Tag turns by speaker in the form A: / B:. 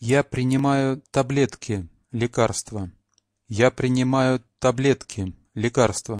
A: Я принимаю таблетки, лекарства. Я принимаю таблетки, лекарства.